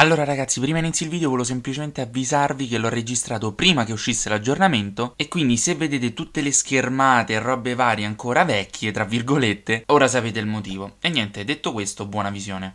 Allora ragazzi, prima inizio il video volevo semplicemente avvisarvi che l'ho registrato prima che uscisse l'aggiornamento e quindi se vedete tutte le schermate e robe varie ancora vecchie, tra virgolette, ora sapete il motivo. E niente, detto questo, buona visione.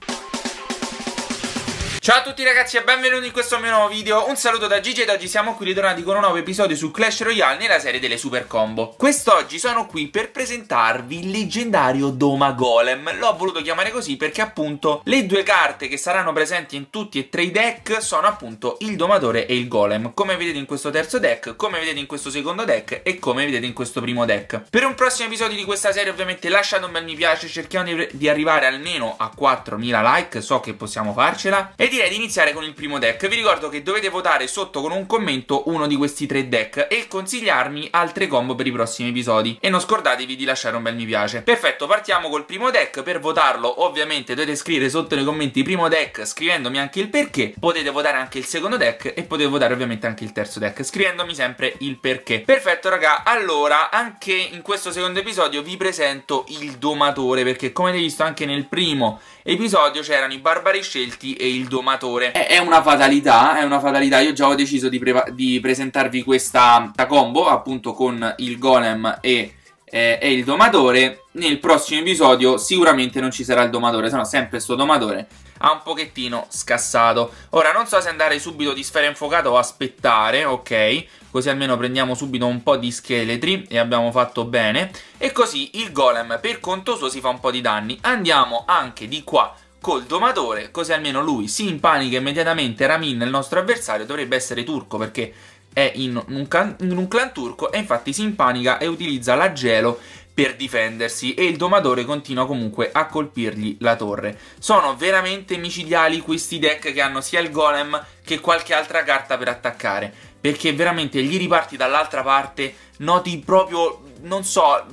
Ciao a tutti ragazzi e benvenuti in questo mio nuovo video Un saluto da Gigi ed oggi siamo qui ritornati con un nuovo episodio su Clash Royale nella serie delle super combo Quest'oggi sono qui per presentarvi il leggendario Doma Golem L'ho voluto chiamare così perché appunto le due carte che saranno presenti in tutti e tre i deck Sono appunto il Domatore e il Golem Come vedete in questo terzo deck, come vedete in questo secondo deck e come vedete in questo primo deck Per un prossimo episodio di questa serie ovviamente lasciate un bel mi piace Cerchiamo di, arrivare almeno a 4000 like, so che possiamo farcela E direi di iniziare con il primo deck. Vi ricordo che dovete votare sotto con un commento uno di questi tre deck e consigliarmi altre combo per i prossimi episodi. E non scordatevi di lasciare un bel mi piace. Perfetto, partiamo col primo deck. Per votarlo ovviamente dovete scrivere sotto nei commenti primo deck scrivendomi anche il perché. Potete votare anche il secondo deck e potete votare ovviamente anche il terzo deck scrivendomi sempre il perché. Perfetto raga, allora anche in questo secondo episodio vi presento il domatore perché come avete visto anche nel primo episodio c'erano i barbari scelti e il domatore consumatore. È, è, una fatalità, è una fatalità. Io già ho deciso di, pre- di presentarvi questa combo, appunto con il golem e, eh, e, il domatore. Nel prossimo episodio sicuramente non ci sarà il domatore, se sempre sto domatore ha un pochettino scassato. Ora non so se andare subito di sfera infuocata o aspettare, ok? Così almeno prendiamo subito un po' di scheletri e abbiamo fatto bene. E così il golem per conto suo si fa un po' di danni. Andiamo anche di qua col domatore, così almeno lui si impanica immediatamente. Ramin, il nostro avversario, dovrebbe essere turco perché è in un, in un clan turco e infatti si impanica e utilizza la gelo per difendersi e il domatore continua comunque a colpirgli la torre. Sono veramente micidiali questi deck che hanno sia il golem che qualche altra carta per attaccare perché veramente gli riparti dall'altra parte noti proprio, non so,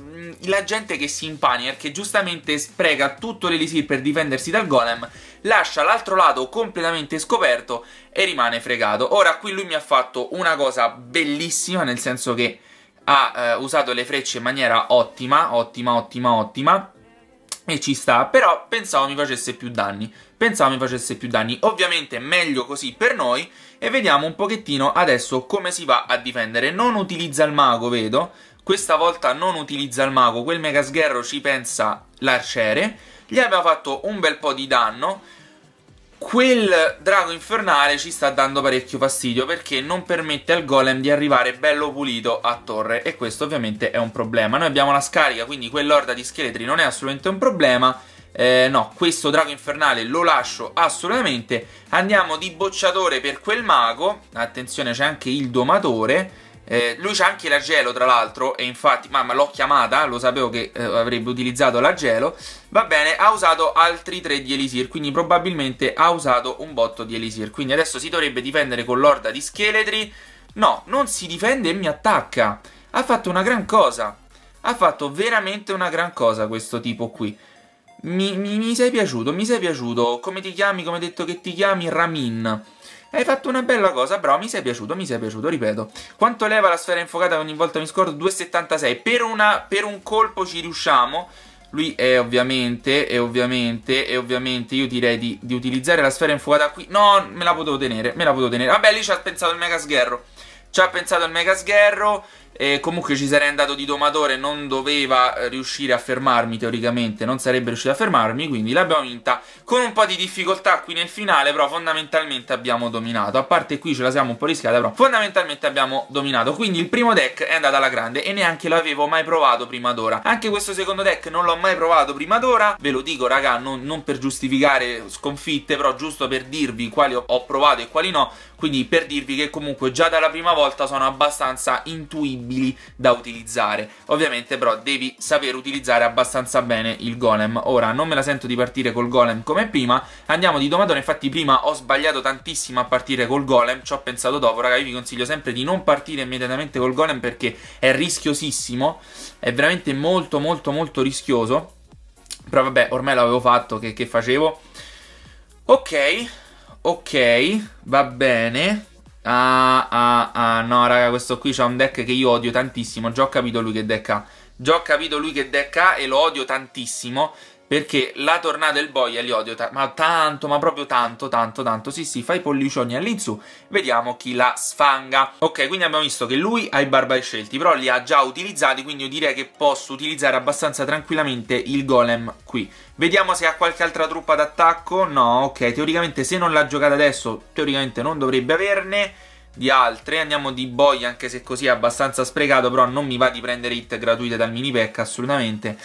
la gente che si impania che giustamente spreca tutto l'elisir per difendersi dal golem, lascia l'altro lato completamente scoperto e rimane fregato. Ora qui lui mi ha fatto una cosa bellissima, nel senso che ha eh, usato le frecce in maniera ottima, ottima, ottima, ottima, e ci sta, però pensavo mi facesse più danni pensavo mi facesse più danni. Ovviamente meglio così per noi e vediamo un pochettino adesso come si va a difendere. Non utilizza il mago, vedo. Questa volta non utilizza il mago, quel mega sgherro ci pensa l'arciere. Gli aveva fatto un bel po' di danno. Quel drago infernale ci sta dando parecchio fastidio perché non permette al golem di arrivare bello pulito a torre e questo ovviamente è un problema. Noi abbiamo la scarica, quindi quell'orda di scheletri non è assolutamente un problema eh, no, questo drago infernale lo lascio assolutamente. Andiamo di bocciatore per quel mago. Attenzione, c'è anche il domatore. Eh, lui c'ha anche la gelo, tra l'altro, e infatti, mamma, l'ho chiamata, lo sapevo che eh, avrebbe utilizzato la gelo. Va bene, ha usato altri 3 di Elisir, quindi probabilmente ha usato un botto di Elisir. Quindi adesso si dovrebbe difendere con l'orda di scheletri. No, non si difende e mi attacca. Ha fatto una gran cosa. Ha fatto veramente una gran cosa questo tipo qui mi, mi, mi, sei piaciuto, mi sei piaciuto, come ti chiami, come hai detto che ti chiami, Ramin. Hai fatto una bella cosa, bravo, mi sei piaciuto, mi sei piaciuto, ripeto. Quanto leva la sfera infuocata ogni volta mi scordo? 2,76. Per, per un colpo ci riusciamo. Lui è ovviamente, e ovviamente, e ovviamente io direi di, di, utilizzare la sfera infuocata qui. No, me la potevo tenere, me la potevo tenere. Vabbè, lì ci ha pensato il mega sgherro. Ci ha pensato il mega sgherro. E comunque ci sarei andato di domatore, non doveva eh, riuscire a fermarmi teoricamente, non sarebbe riuscito a fermarmi, quindi l'abbiamo vinta con un po' di difficoltà qui nel finale, però fondamentalmente abbiamo dominato, a parte qui ce la siamo un po' rischiata, però fondamentalmente abbiamo dominato, quindi il primo deck è andato alla grande e neanche l'avevo mai provato prima d'ora, anche questo secondo deck non l'ho mai provato prima d'ora, ve lo dico raga, non, non per giustificare sconfitte, però giusto per dirvi quali ho provato e quali no, quindi per dirvi che comunque già dalla prima volta sono abbastanza intuibile disponibili da utilizzare. Ovviamente però devi saper utilizzare abbastanza bene il golem. Ora non me la sento di partire col golem come prima, andiamo di domatone, infatti prima ho sbagliato tantissimo a partire col golem, ci ho pensato dopo, raga, io vi consiglio sempre di non partire immediatamente col golem perché è rischiosissimo, è veramente molto molto molto rischioso. Però vabbè, ormai l'avevo fatto, che, che facevo? Ok, ok, va bene. Ah, ah, ah, no, raga, questo qui c'ha un deck che io odio tantissimo. Già ho capito lui che deck ha. Già ho capito lui che deck ha e lo odio tantissimo perché la tornata del boia li odio ta ma tanto, ma proprio tanto, tanto, tanto, sì sì, fai i pollicioni all'insù, vediamo chi la sfanga. Ok, quindi abbiamo visto che lui ha i barbar scelti, però li ha già utilizzati, quindi io direi che posso utilizzare abbastanza tranquillamente il golem qui. Vediamo se ha qualche altra truppa d'attacco, no, ok, teoricamente se non l'ha giocata adesso, teoricamente non dovrebbe averne di altre. Andiamo di boia, anche se così è abbastanza sprecato, però non mi va di prendere hit gratuite dal mini pack assolutamente.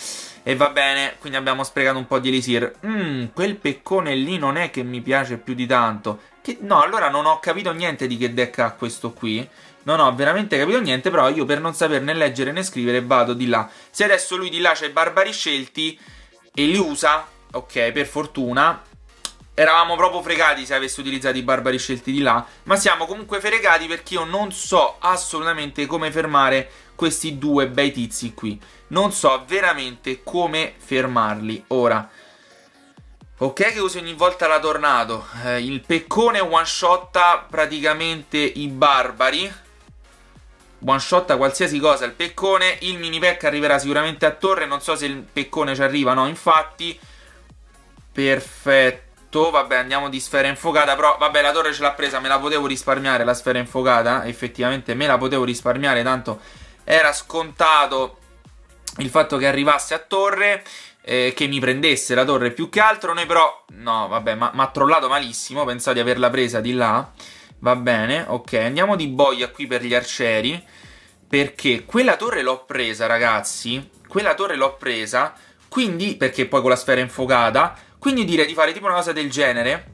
E va bene, quindi abbiamo sprecato un po' di elisir. Mmm, quel peccone lì non è che mi piace più di tanto. Che, no, allora non ho capito niente di che deck ha questo qui. Non ho veramente capito niente, però io per non saper né leggere né scrivere vado di là. Se adesso lui di là c'è i barbari scelti e li usa, ok, per fortuna, eravamo proprio fregati se avessi utilizzato i barbari scelti di là, ma siamo comunque fregati perché io non so assolutamente come fermare questi due bei tizi qui. Non so veramente come fermarli. Ora, ok che usi ogni volta la tornado, eh, il peccone one shotta praticamente i barbari. One shot qualsiasi cosa il peccone, il mini pack arriverà sicuramente a torre, non so se il peccone ci arriva, no, infatti... Perfetto tutto. Vabbè, andiamo di sfera infuocata. Però, vabbè, la torre ce l'ha presa. Me la potevo risparmiare la sfera infuocata. Effettivamente me la potevo risparmiare. Tanto era scontato il fatto che arrivasse a torre. Eh, che mi prendesse la torre più che altro. Noi però... No, vabbè, ma ha trollato malissimo. Pensavo di averla presa di là. Va bene, ok. Andiamo di boia qui per gli arcieri. Perché quella torre l'ho presa, ragazzi. Quella torre l'ho presa. Quindi, perché poi con la sfera infuocata quindi direi di fare tipo una cosa del genere.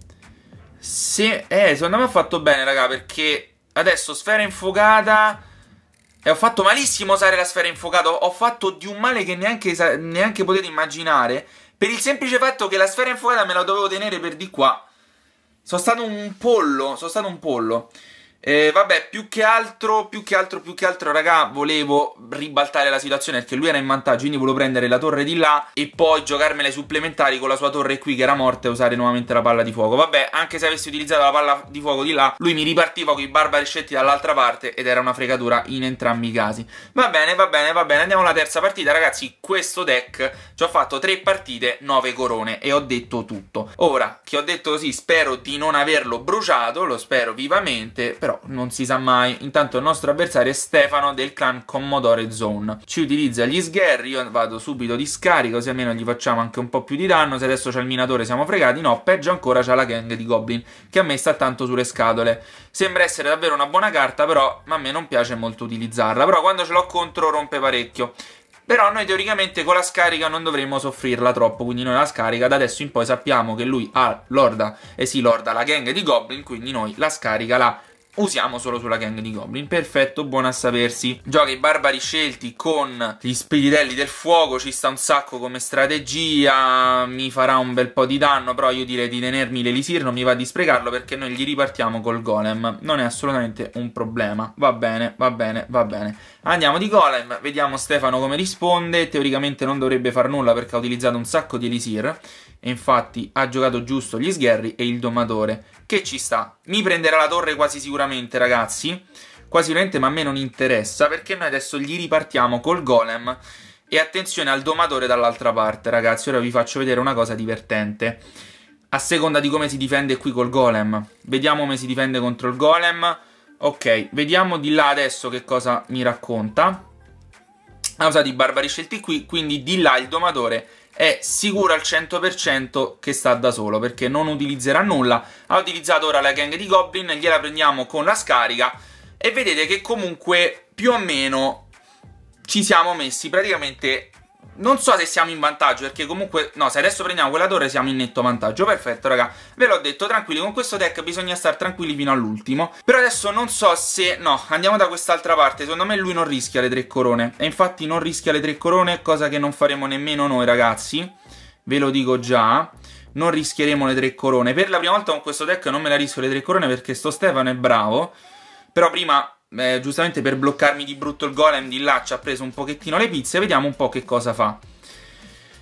Se, eh, secondo me ha fatto bene, raga, perché adesso sfera infuocata. E eh, ho fatto malissimo usare la sfera infuocata. Ho fatto di un male che neanche, neanche potete immaginare. Per il semplice fatto che la sfera infuocata me la dovevo tenere per di qua. Sono stato un pollo. Sono stato un pollo. Eh, vabbè, più che altro, più che altro, più che altro, raga, volevo ribaltare la situazione perché lui era in vantaggio, quindi volevo prendere la torre di là e poi giocarmela ai supplementari con la sua torre qui che era morta e usare nuovamente la palla di fuoco. Vabbè, anche se avessi utilizzato la palla di fuoco di là, lui mi ripartiva con i barbari scelti dall'altra parte ed era una fregatura in entrambi i casi. Va bene, va bene, va bene, andiamo alla terza partita, ragazzi, questo deck ci ho fatto tre partite, nove corone e ho detto tutto. Ora, che ho detto così, spero di non averlo bruciato, lo spero vivamente, però però non si sa mai. Intanto il nostro avversario è Stefano del clan Commodore Zone. Ci utilizza gli sgherri, io vado subito di scarico, così almeno gli facciamo anche un po' più di danno. Se adesso c'è il minatore siamo fregati, no, peggio ancora c'è la gang di Goblin, che a me sta tanto sulle scatole. Sembra essere davvero una buona carta, però ma a me non piace molto utilizzarla. Però quando ce l'ho contro rompe parecchio. Però noi teoricamente con la scarica non dovremmo soffrirla troppo, quindi noi la scarica da adesso in poi sappiamo che lui ha l'orda, e eh si sì, l'orda la gang di Goblin, quindi noi la scarica la usiamo solo sulla gang di Goblin. Perfetto, buona a sapersi. Gioca i barbari scelti con gli spiritelli del fuoco, ci sta un sacco come strategia, mi farà un bel po' di danno, però io direi di tenermi l'elisir, non mi va di sprecarlo perché noi gli ripartiamo col golem. Non è assolutamente un problema. Va bene, va bene, va bene. Andiamo di Golem, vediamo Stefano come risponde, teoricamente non dovrebbe far nulla perché ha utilizzato un sacco di Elisir, e infatti ha giocato giusto gli sgherri e il domatore, che ci sta. Mi prenderà la torre quasi sicuramente ragazzi, quasi sicuramente ma a me non interessa perché noi adesso gli ripartiamo col Golem e attenzione al domatore dall'altra parte ragazzi, ora vi faccio vedere una cosa divertente. A seconda di come si difende qui col Golem, vediamo come si difende contro il Golem Ok, vediamo di là adesso che cosa mi racconta. Ha usato i barbari scelti qui, quindi di là il domatore è sicuro al 100% che sta da solo, perché non utilizzerà nulla. Ha utilizzato ora la gang di Goblin, gliela prendiamo con la scarica, e vedete che comunque più o meno ci siamo messi praticamente non so se siamo in vantaggio perché comunque No se adesso prendiamo quella torre siamo in netto vantaggio Perfetto raga Ve l'ho detto tranquilli Con questo deck bisogna stare tranquilli fino all'ultimo Però adesso non so se No andiamo da quest'altra parte Secondo me lui non rischia le tre corone E infatti non rischia le tre corone Cosa che non faremo nemmeno noi ragazzi Ve lo dico già Non rischieremo le tre corone Per la prima volta con questo deck non me la rischio le tre corone Perché sto Stefano è bravo Però prima eh, giustamente per bloccarmi di brutto il golem di là ci ha preso un pochettino le pizze, vediamo un po' che cosa fa.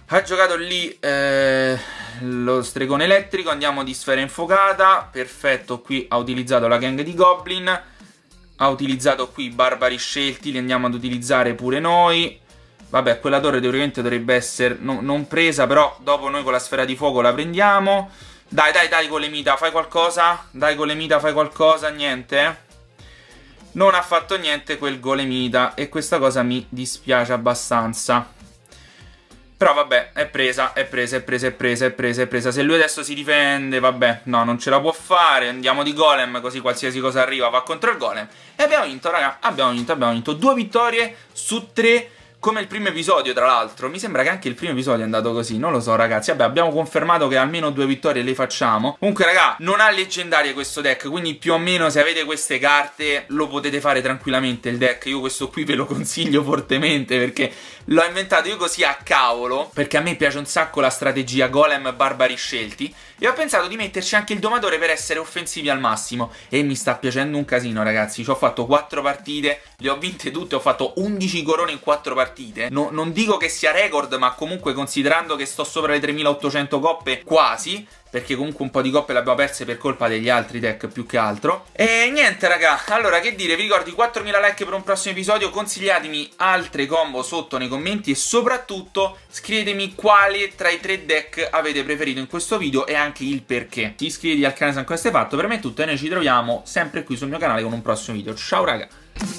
Ha giocato lì eh, lo stregone elettrico, andiamo di sfera infuocata, perfetto, qui ha utilizzato la gang di goblin, ha utilizzato qui i barbari scelti, li andiamo ad utilizzare pure noi. Vabbè, quella torre teoricamente dovrebbe essere no, non presa, però dopo noi con la sfera di fuoco la prendiamo. Dai, dai, dai, Golemita, fai qualcosa. Dai, Golemita, fai qualcosa, niente, eh non ha fatto niente quel golemida e questa cosa mi dispiace abbastanza. Però vabbè, è presa, è presa, è presa, è presa, è presa, è presa. Se lui adesso si difende, vabbè, no, non ce la può fare. Andiamo di golem, così qualsiasi cosa arriva va contro il golem. E abbiamo vinto, raga, abbiamo vinto, abbiamo vinto. Due vittorie su tre come il primo episodio, tra l'altro. Mi sembra che anche il primo episodio è andato così. Non lo so, ragazzi. Vabbè, abbiamo confermato che almeno due vittorie le facciamo. Comunque, raga, non ha leggendarie questo deck. Quindi, più o meno, se avete queste carte, lo potete fare tranquillamente il deck. Io questo qui ve lo consiglio fortemente perché l'ho inventato io così a cavolo. Perché a me piace un sacco la strategia Golem Barbari Scelti. E ho pensato di metterci anche il domatore per essere offensivi al massimo. E mi sta piacendo un casino, ragazzi. Ci ho fatto quattro partite, le ho vinte tutte. Ho fatto 11 corone in quattro partite partite. No, non dico che sia record, ma comunque considerando che sto sopra le 3800 coppe quasi, perché comunque un po' di coppe le abbiamo perse per colpa degli altri deck più che altro. E niente raga, allora che dire, vi ricordo 4000 like per un prossimo episodio, consigliatemi altre combo sotto nei commenti e soprattutto scrivetemi quale tra i tre deck avete preferito in questo video e anche il perché. Iscriviti al canale se ancora stai fatto, per me è tutto e noi ci troviamo sempre qui sul mio canale con un prossimo video. Ciao raga!